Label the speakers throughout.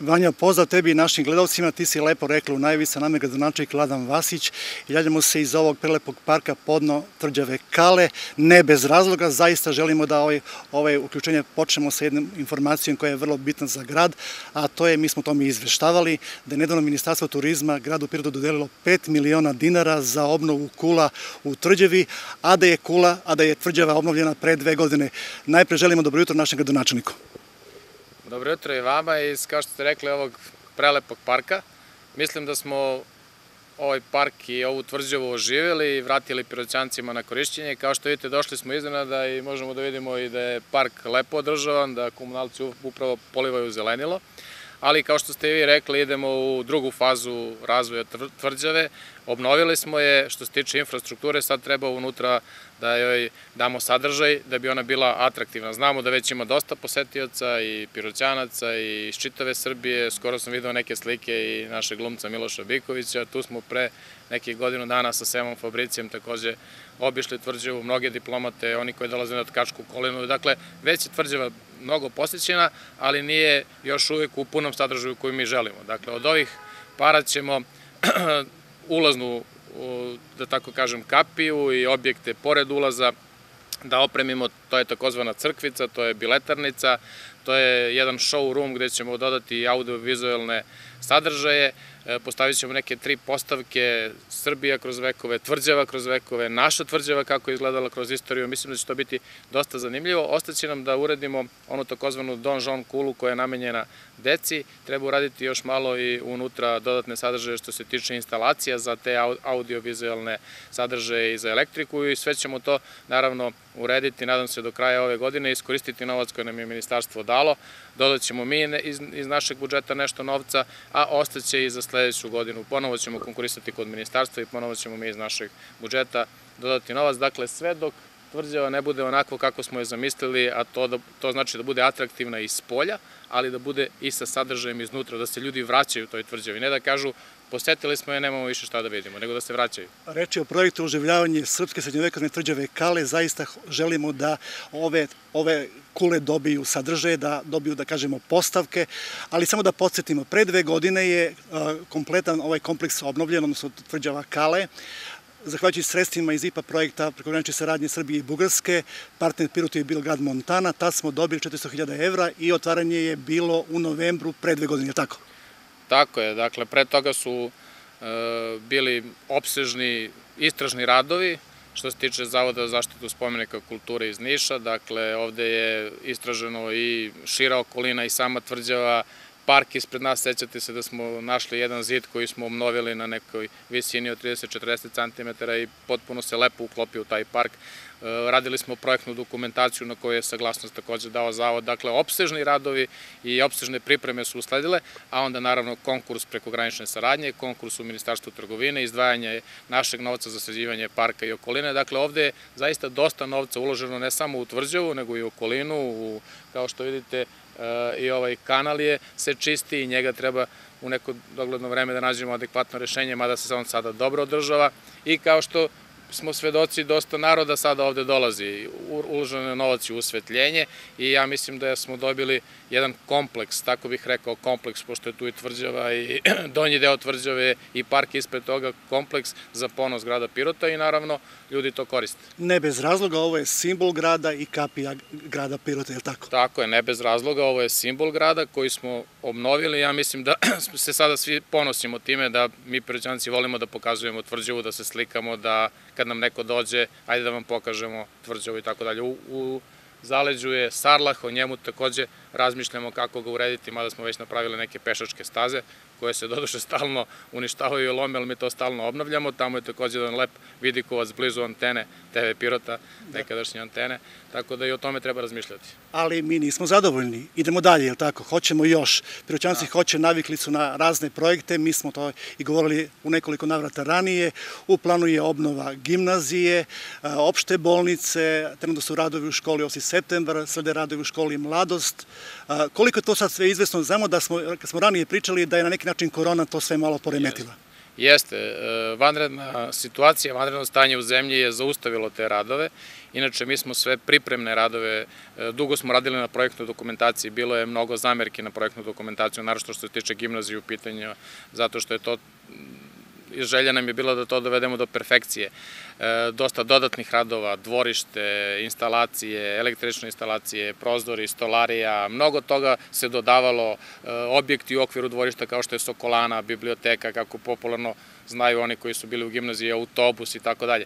Speaker 1: Vanja, pozdrav tebi i našim gledalcima. Ti si lepo rekla u najvi sa nama gradonačnik Ladan Vasić. Javljamo se iz ovog prelepog parka podno Tvrđave Kale. Ne bez razloga, zaista želimo da ovaj, uključenje počnemo sa jednom informacijom koja je vrlo bitna za grad, a to je, mi smo tome izveštavali, da je nedavno Ministarstvo turizma gradu Pirotu dodelilo 5 miliona dinara za obnovu kula u Tvrđavi, a da je kula, a da je Tvrđava obnovljena pre dve godine. Najpre želimo dobro jutro našem gradonačniku.
Speaker 2: Dobro jutro i vama iz, kao što ste rekli, ovog prelepog parka. Mislim da smo ovaj park i ovu tvrđavu oživjeli i vratili piroćancima na korišćenje. Kao što vidite, došli smo iznenada i možemo da vidimo i da je park lepo održavan, da komunalci upravo polivaju zelenilo ali kao što ste vi rekli, idemo u drugu fazu razvoja tvrđave. Obnovili smo je, što se tiče infrastrukture, sad treba unutra da joj damo sadržaj, da bi ona bila atraktivna. Znamo da već ima dosta posetioca i piroćanaca i iz čitave Srbije, skoro sam video neke slike i našeg glumca Miloša Bikovića, tu smo pre nekih godinu dana sa Semom Fabricijem takođe obišli tvrđavu, mnoge diplomate, oni koji dolaze na tkačku kolinu, Dakle, već je tvrđava mnogo posjećena, ali nije još uvek u punom sadržaju koju mi želimo. Dakle, od ovih para ćemo ulaznu, da tako kažem, kapiju i objekte pored ulaza da opremimo, to je takozvana crkvica, to je biletarnica, to je jedan showroom gde ćemo dodati audio-vizualne sadržaje, E, postavit ćemo neke tri postavke Srbija kroz vekove, tvrđava kroz vekove, naša tvrđava kako je izgledala kroz istoriju. Mislim da će to biti dosta zanimljivo. Ostaće nam da uradimo onu takozvanu Don John kulu koja je namenjena deci. Treba uraditi još malo i unutra dodatne sadržaje što se tiče instalacija za te audio-vizualne sadržaje i za elektriku i sve ćemo to naravno urediti, nadam se, do kraja ove godine, iskoristiti novac koje nam je ministarstvo dalo. Dodat ćemo mi iz našeg budžeta nešto novca, a ostaće i za sledeće sledeću godinu ponovo ćemo konkurisati kod ministarstva i ponovo ćemo mi iz našeg budžeta dodati novac. Dakle, sve dok tvrđava ne bude onako kako smo je zamislili, a to, da, to znači da bude atraktivna iz polja, ali da bude i sa sadržajem iznutra, da se ljudi vraćaju u toj tvrđavi. Ne da kažu, posetili smo je, nemamo više šta da vidimo, nego da se vraćaju.
Speaker 1: Reč je o projektu oživljavanja srpske srednjovekovne tvrđave Kale. Zaista želimo da ove, ove kule dobiju sadržaje, da dobiju, da kažemo, postavke, ali samo da podsjetimo, pre dve godine je e, kompletan ovaj kompleks obnovljen, odnosno tvrđava Kale, zahvaljujući sredstvima iz IPA projekta prekogranične saradnje Srbije i Bugarske, partner Pirutu je bio grad Montana, tad smo dobili 400.000 evra i otvaranje je bilo u novembru pre dve godine, je tako?
Speaker 2: Tako je, dakle, pre toga su e, bili obsežni istražni radovi, Što se tiče Zavoda za zaštitu spomenika kulture iz Niša, dakle, ovde je istraženo i šira okolina i sama tvrđava, park ispred nas, sećate se da smo našli jedan zid koji smo obnovili na nekoj visini od 30-40 cm i potpuno se lepo uklopio u taj park. E, radili smo projektnu dokumentaciju na kojoj je saglasnost takođe dao zavod. Dakle, opsežni radovi i opsežne pripreme su usledile, a onda naravno konkurs preko granične saradnje, konkurs u Ministarstvu trgovine, izdvajanje našeg novca za sređivanje parka i okoline. Dakle, ovde je zaista dosta novca uloženo ne samo u Tvrđavu, nego i u okolinu, kao što vidite, Eh, i ovaj kanal je, se čisti i njega treba u neko dogledno vreme da nađemo adekvatno rešenje, mada se on sada dobro održava i kao što smo svedoci dosta naroda sada ovde dolazi. Uloženo je novac i usvetljenje i ja mislim da smo dobili jedan kompleks, tako bih rekao kompleks, pošto je tu i tvrđava i donji deo tvrđave i park ispred toga kompleks za ponos grada Pirota i naravno ljudi to koriste.
Speaker 1: Ne bez razloga, ovo je simbol grada i kapija grada Pirota, je li tako?
Speaker 2: Tako je, ne bez razloga, ovo je simbol grada koji smo obnovili. Ja mislim da se sada svi ponosimo time da mi piroćanci volimo da pokazujemo tvrđavu, da se slikamo, da kad nam neko dođe, ajde da vam pokažemo tvrđavu i tako dalje. U, zaleđu je Sarlah, o njemu takođe razmišljamo kako ga urediti, mada smo već napravili neke pešačke staze, koje se doduše stalno uništavaju i lome, ali mi to stalno obnavljamo. Tamo je takođe jedan lep vidikovac blizu antene TV Pirota, da. nekadašnje antene, tako da i o tome treba razmišljati.
Speaker 1: Ali mi nismo zadovoljni. Idemo dalje, je li tako? Hoćemo još. Piroćanci da. hoće, navikli su na razne projekte, mi smo to i govorili u nekoliko navrata ranije. U planu je obnova gimnazije, e, opšte bolnice, trenutno su radovi u školi osi septembar, slede radovi u školi Mladost. E, koliko je to sad sve izvesno? Znamo da smo, smo ranije pričali, da je na neki način korona to sve malo poremetila.
Speaker 2: Jeste, e, vanredna situacija, vanredno stanje u zemlji je zaustavilo te radove. Inače, mi smo sve pripremne radove, e, dugo smo radili na projektnoj dokumentaciji, bilo je mnogo zamerki na projektnoj dokumentaciji, naravno što se tiče gimnazije u pitanju, zato što je to želja nam je bila da to dovedemo do perfekcije. E, dosta dodatnih radova, dvorište, instalacije, električne instalacije, prozori, stolarija, mnogo toga se dodavalo e, objekti u okviru dvorišta kao što je Sokolana, biblioteka, kako popularno znaju oni koji su bili u gimnaziji, autobus i tako dalje.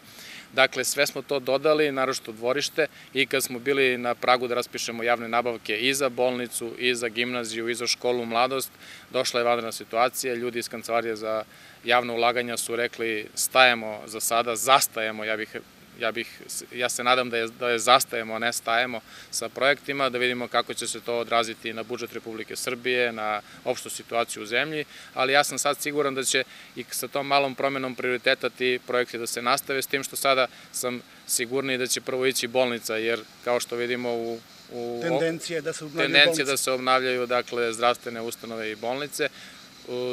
Speaker 2: Dakle, sve smo to dodali, naročito dvorište, i kad smo bili na pragu da raspišemo javne nabavke i za bolnicu, i za gimnaziju, i za školu mladost, došla je vanredna situacija, ljudi iz kancelarije za javne ulaganja su rekli stajemo za sada, zastajemo, ja bih ja, bih, ja se nadam da je, da je zastajemo, ne stajemo sa projektima, da vidimo kako će se to odraziti na budžet Republike Srbije, na opštu situaciju u zemlji, ali ja sam sad siguran da će i sa tom malom promenom prioriteta ti projekti da se nastave, s tim što sada sam sigurni da će prvo ići bolnica, jer kao što vidimo u u, tendencije da se obnavljaju tendencije da se obnavljaju dakle zdravstvene ustanove i bolnice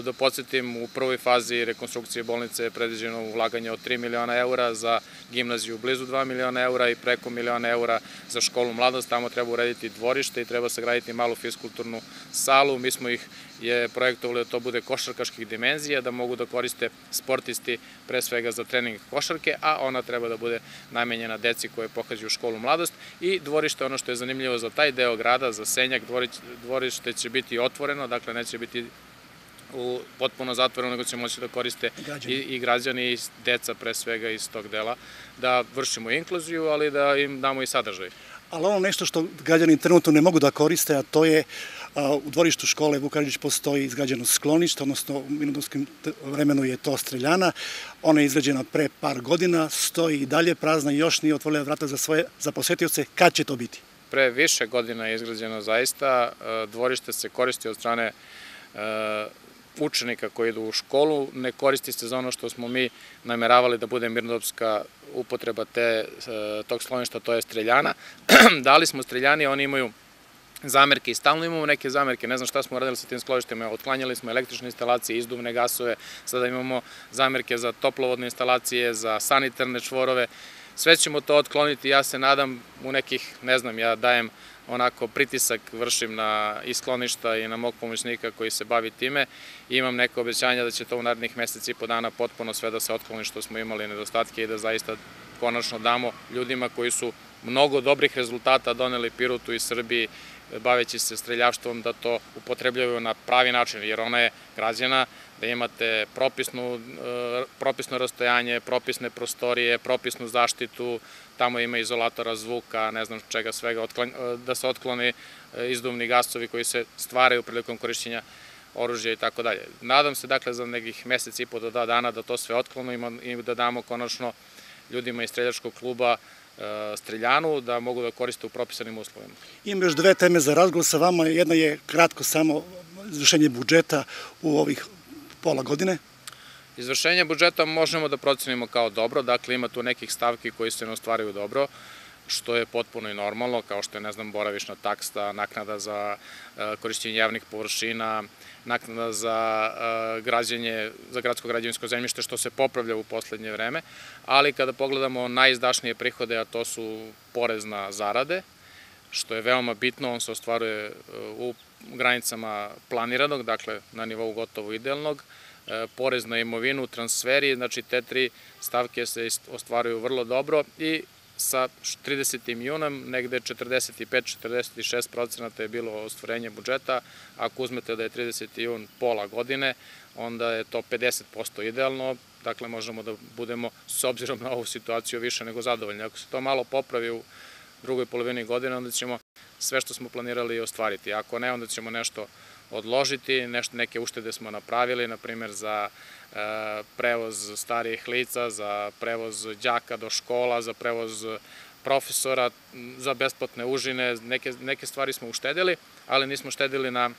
Speaker 2: Da podsjetim, u prvoj fazi rekonstrukcije bolnice je predviđeno ulaganje od 3 miliona eura, za gimnaziju blizu 2 miliona eura i preko miliona eura za školu mladost. Tamo treba urediti dvorište i treba sagraditi malu fiskulturnu salu. Mi smo ih je projektovali da to bude košarkaških dimenzija, da mogu da koriste sportisti pre svega za trening košarke, a ona treba da bude namenjena deci koje pohađaju školu mladost. I dvorište, ono što je zanimljivo za taj deo grada, za Senjak, dvorište će biti otvoreno, dakle neće biti u potpuno zatvoreno, nego će moći da koriste I, građani i deca pre svega iz tog dela, da vršimo inkluziju, ali da im damo i sadržaj.
Speaker 1: Ali ono nešto što građani trenutno ne mogu da koriste, a to je u dvorištu škole Vukarđić postoji izgrađeno sklonište, odnosno u minutovskim vremenu je to streljana. Ona je izgrađena pre par godina, stoji i dalje prazna i još nije otvorila vrata za svoje za posetioce. Kad će to biti?
Speaker 2: Pre više godina je izgrađeno zaista. Dvorište se koristi od strane učenika koji idu u školu ne koristi se za ono što smo mi nameravali da bude mirnodopska upotreba te, e, tog slovenšta, to je streljana. Dali smo streljani, oni imaju zamerke i stalno imamo neke zamerke, ne znam šta smo radili sa tim skložištima, otklanjali smo električne instalacije, izduvne gasove, sada imamo zamerke za toplovodne instalacije, za sanitarne čvorove, sve ćemo to otkloniti, ja se nadam u nekih, ne znam, ja dajem onako pritisak vršim na iskloništa i na mog pomoćnika koji se bavi time. imam neke obećanja da će to u narednih meseci i po dana potpuno sve da se otkloni što smo imali nedostatke i da zaista konačno damo ljudima koji su mnogo dobrih rezultata doneli Pirutu i Srbiji baveći se streljaštvom da to upotrebljavaju na pravi način jer ona je građena da imate propisnu, e, propisno rastojanje, propisne prostorije, propisnu zaštitu, tamo ima izolatora zvuka, ne znam čega svega, e, da se otkloni e, izduvni gasovi koji se stvaraju prilikom korišćenja oružja i tako dalje. Nadam se dakle za nekih meseci i po do dva dana da to sve otklonu i da damo konačno ljudima iz streljačkog kluba streljanu, da mogu da koriste u propisanim uslovima.
Speaker 1: Imam još dve teme za razgovor sa vama. Jedna je kratko samo izvršenje budžeta u ovih pola godine?
Speaker 2: Izvršenje budžeta možemo da procenimo kao dobro, dakle ima tu nekih stavki koji se ne ostvaraju dobro, što je potpuno i normalno, kao što je, ne znam, boravišna taksta, naknada za e, korišćenje javnih površina, naknada za e, građenje, za gradsko građevinsko zemljište, što se popravlja u poslednje vreme, ali kada pogledamo najizdašnije prihode, a to su porez na zarade, što je veoma bitno, on se ostvaruje e, u granicama planiranog, dakle na nivou gotovo idealnog, e, porez na imovinu, transferi, znači te tri stavke se ostvaruju vrlo dobro i sa 30 junom negde 45-46 procenata je bilo ostvorenje budžeta. Ako uzmete da je 30 jun pola godine, onda je to 50% idealno. Dakle, možemo da budemo, s obzirom na ovu situaciju, više nego zadovoljni. Ako se to malo popravi u drugoj polovini godine, onda ćemo sve što smo planirali ostvariti. Ako ne, onda ćemo nešto odložiti, nešto, neke uštede smo napravili, na primer za e, prevoz starijih lica, za prevoz đaka do škola, za prevoz profesora, za besplatne užine, neke, neke stvari smo uštedili, ali nismo štedili na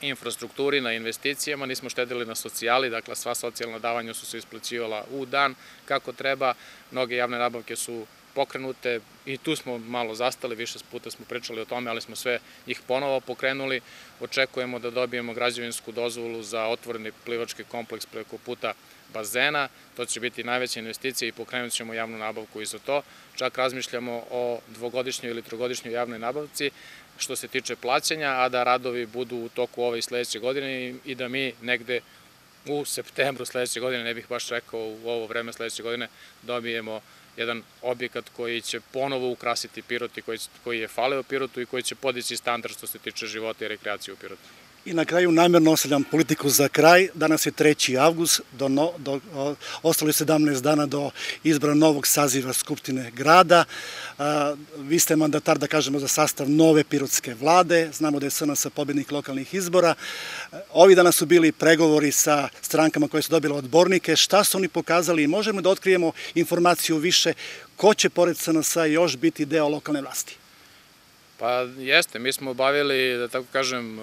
Speaker 2: infrastrukturi, na investicijama, nismo štedili na socijali, dakle sva socijalna davanja su se isplaćivala u dan kako treba, mnoge javne nabavke su pokrenute i tu smo malo zastali, više puta smo pričali o tome, ali smo sve ih ponovo pokrenuli. Očekujemo da dobijemo građevinsku dozvolu za otvoreni plivački kompleks preko puta bazena, to će biti najveća investicija i pokrenut ćemo javnu nabavku i za to. Čak razmišljamo o dvogodišnjoj ili trogodišnjoj javnoj nabavci što se tiče plaćanja, a da radovi budu u toku ove i sledeće godine i da mi negde u septembru sledeće godine, ne bih baš rekao u ovo vreme sledeće godine, dobijemo jedan objekat koji će ponovo ukrasiti Pirot i koji, koji je faleo Pirotu i koji će podići standard što se tiče života i rekreacije u Pirotu.
Speaker 1: I na kraju namjerno ostavljam politiku za kraj. Danas je 3. avgust, do, no, do, o, ostalo 17 dana do izbra novog saziva Skupštine grada. A, vi ste mandatar, da kažemo, za sastav nove pirotske vlade. Znamo da je SNS pobjednik lokalnih izbora. ovi danas su bili pregovori sa strankama koje su dobile odbornike. Šta su oni pokazali? Možemo da otkrijemo informaciju više ko će pored sns još biti deo lokalne vlasti?
Speaker 2: Pa jeste, mi smo obavili, da tako kažem,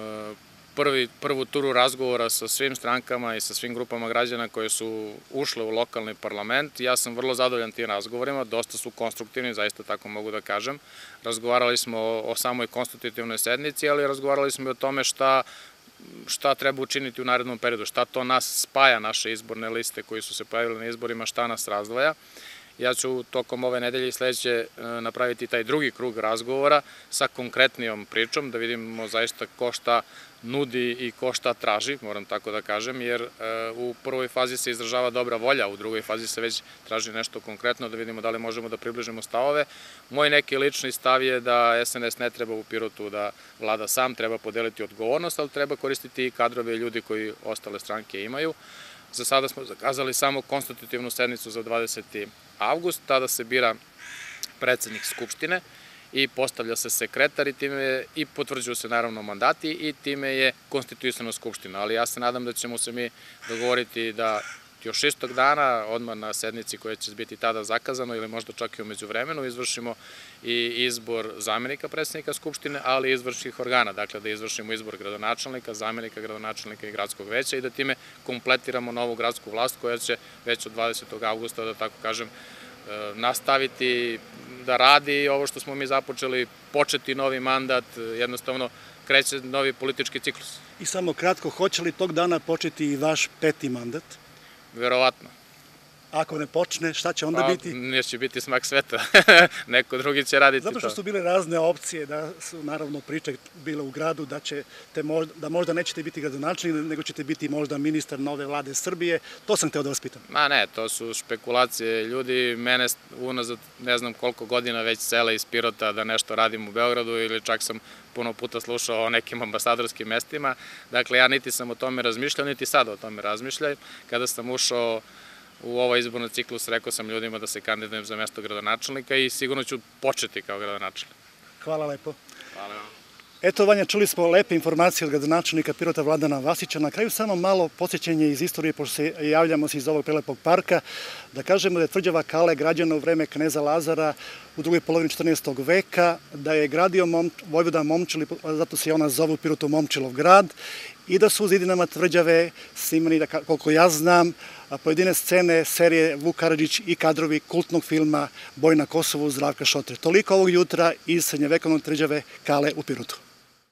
Speaker 2: prvi, prvu turu razgovora sa svim strankama i sa svim grupama građana koje su ušle u lokalni parlament. Ja sam vrlo zadovoljan tim razgovorima, dosta su konstruktivni, zaista tako mogu da kažem. Razgovarali smo o samoj konstitutivnoj sednici, ali razgovarali smo i o tome šta šta treba učiniti u narednom periodu, šta to nas spaja, naše izborne liste koji su se pojavili na izborima, šta nas razdvaja. Ja ću tokom ove nedelje i sledeće e, napraviti taj drugi krug razgovora sa konkretnijom pričom, da vidimo zaista ko šta nudi i ko šta traži, moram tako da kažem, jer e, u prvoj fazi se izražava dobra volja, u drugoj fazi se već traži nešto konkretno da vidimo da li možemo da približimo stavove. Moj neki lični stav je da SNS ne treba u Pirotu da vlada sam, treba podeliti odgovornost, ali treba koristiti i kadrove i ljudi koji ostale stranke imaju. Za sada smo zakazali samo konstitutivnu sednicu za 20. avgust, tada se bira predsednik Skupštine, i postavlja se sekretar i time je, i potvrđuju se naravno mandati i time je konstituisana skupština. Ali ja se nadam da ćemo se mi dogovoriti da još šestog dana, odmah na sednici koja će biti tada zakazano ili možda čak i umeđu vremenu, izvršimo i izbor zamenika predsednika Skupštine, ali i izvršnih organa. Dakle, da izvršimo izbor gradonačelnika, zamenika gradonačelnika i gradskog veća i da time kompletiramo novu gradsku vlast koja će već od 20. augusta, da tako kažem, eh, nastaviti da radi ovo što smo mi započeli, početi novi mandat, jednostavno kreće novi politički ciklus.
Speaker 1: I samo kratko, hoće li tog dana početi i vaš peti mandat? Verovatno. Ako ne počne, šta će onda pa, biti?
Speaker 2: Neće biti smak sveta. Neko drugi će raditi to. Zato što su bile
Speaker 1: razne opcije, da su naravno priče bile u gradu da, možda, da možda nećete biti gradonačelnik, nego ćete biti možda ministar nove vlade Srbije. To sam teo da vas pitam.
Speaker 2: Ma ne, to su špekulacije ljudi. Mene unazad ne znam koliko godina već sela iz Pirota da nešto radim u Beogradu ili čak sam puno puta slušao o nekim ambasadorskim mestima. Dakle, ja niti sam o tome razmišljao, niti sada o tome razmišljam. Kada sam ušao u ovaj izborni ciklus rekao sam ljudima da se kandidujem za mesto gradonačelnika i sigurno ću početi kao gradonačelnik. Hvala lepo. Hvala vam.
Speaker 1: Eto, Vanja, čuli smo lepe informacije od gradonačelnika Pirota Vladana Vasića. Na kraju samo malo posjećenje iz istorije, pošto se javljamo se iz ovog prelepog parka, da kažemo da je tvrđava Kale građana u vreme kneza Lazara u drugoj polovini 14. veka, da je gradio Vojvoda Momčilo, zato se i ona zove Pirotu Momčilov grad, i da su u zidinama tvrđave snimani, da, koliko ja znam, pojedine scene serije Vuk Karadžić i kadrovi kultnog filma Boj na Kosovu Zdravka Šotre. Toliko ovog jutra iz srednjevekovnog tvrđave Kale u Pirutu.